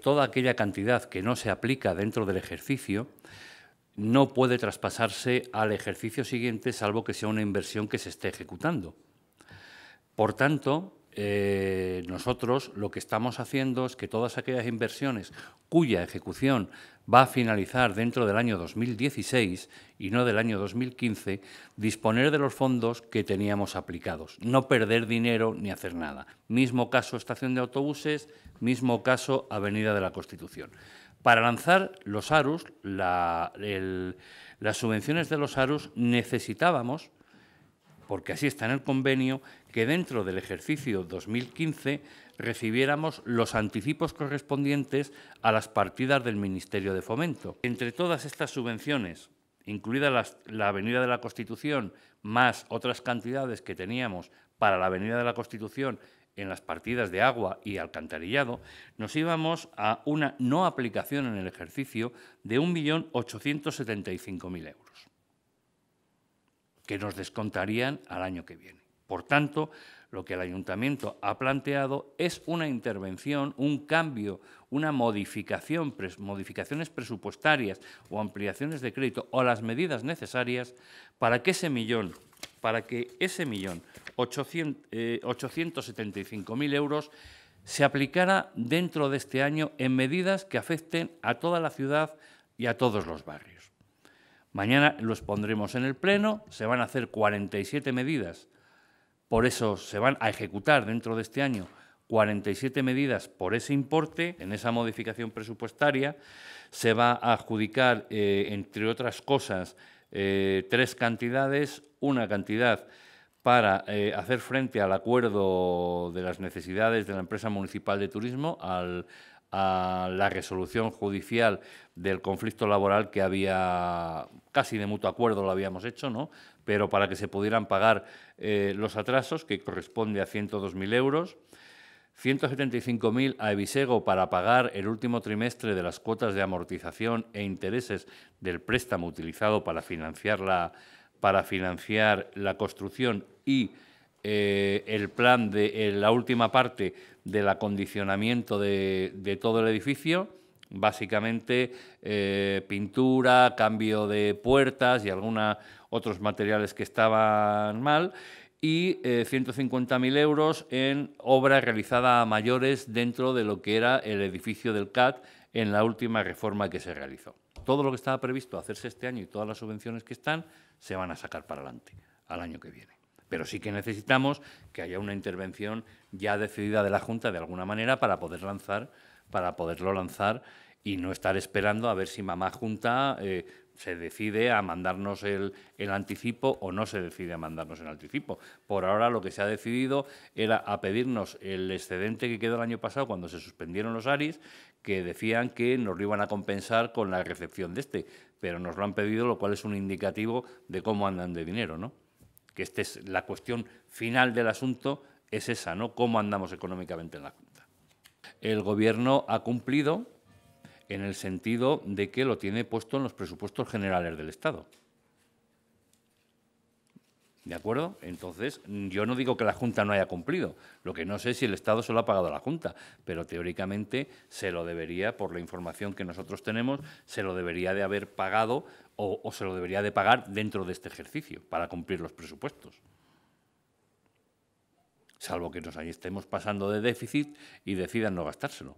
toda aquella cantidad que no se aplica dentro del ejercicio no puede traspasarse al ejercicio siguiente salvo que sea una inversión que se esté ejecutando. Por tanto, eh, nosotros lo que estamos haciendo es que todas aquellas inversiones cuya ejecución va a finalizar dentro del año 2016 y no del año 2015, disponer de los fondos que teníamos aplicados, no perder dinero ni hacer nada. Mismo caso estación de autobuses, mismo caso Avenida de la Constitución. Para lanzar los ARUS, las subvenciones de los ARUS necesitábamos porque así está en el convenio, que dentro del ejercicio 2015 recibiéramos los anticipos correspondientes a las partidas del Ministerio de Fomento. Entre todas estas subvenciones, incluida la, Avenida de la Constitución, más otras cantidades que teníamos para la Avenida de la Constitución en las partidas de agua y alcantarillado, nos íbamos a una no aplicación en el ejercicio de 1.875.000 euros que nos descontarían al año que viene. Por tanto, lo que el ayuntamiento ha planteado es una intervención, un cambio, una modificación, modificaciones presupuestarias o ampliaciones de crédito o las medidas necesarias para que ese millón, para que ese millón, 875.000 eh, euros, se aplicara dentro de este año en medidas que afecten a toda la ciudad y a todos los barrios. Mañana los pondremos en el Pleno, se van a hacer 47 medidas, por eso se van a ejecutar dentro de este año 47 medidas por ese importe, en esa modificación presupuestaria, se va a adjudicar, eh, entre otras cosas, eh, tres cantidades, una cantidad para eh, hacer frente al acuerdo de las necesidades de la empresa municipal de turismo, al, a la resolución judicial del conflicto laboral que había, casi de mutuo acuerdo lo habíamos hecho, ¿no? pero para que se pudieran pagar eh, los atrasos, que corresponde a 102.000 euros, 175.000 a Evisego para pagar el último trimestre de las cuotas de amortización e intereses del préstamo utilizado para financiar la, para financiar la construcción y eh, el plan de eh, la última parte del acondicionamiento de, todo el edificio, básicamente eh, pintura, cambio de puertas y algunos otros materiales que estaban mal, y 150.000 euros en obra realizada a mayores dentro de lo que era el edificio del CAT en la última reforma que se realizó. Todo lo que estaba previsto hacerse este año y todas las subvenciones que están se van a sacar para adelante al año que viene pero sí que necesitamos que haya una intervención ya decidida de la Junta de alguna manera para poder lanzar, para poderlo lanzar y no estar esperando a ver si mamá Junta eh, se decide a mandarnos el, el, anticipo o no se decide a mandarnos el anticipo. Por ahora lo que se ha decidido era a pedirnos el excedente que quedó el año pasado cuando se suspendieron los ARIs, que decían que nos lo iban a compensar con la recepción de este, pero nos lo han pedido, lo cual es un indicativo de cómo andan de dinero, ¿no? que esta es la cuestión final del asunto, es esa, ¿no? ¿Cómo andamos económicamente en la Junta? El Gobierno ha cumplido en el sentido de que lo tiene puesto en los presupuestos generales del Estado. ¿De acuerdo? Entonces, mm, yo no digo que la Junta no haya cumplido. Lo que no sé es si el Estado se lo ha pagado a la Junta, pero teóricamente se lo debería, por la información que nosotros tenemos, se lo debería de haber pagado o, o se lo debería de pagar dentro de este ejercicio para cumplir los presupuestos salvo que nos estemos pasando de déficit y decidan no gastárselo.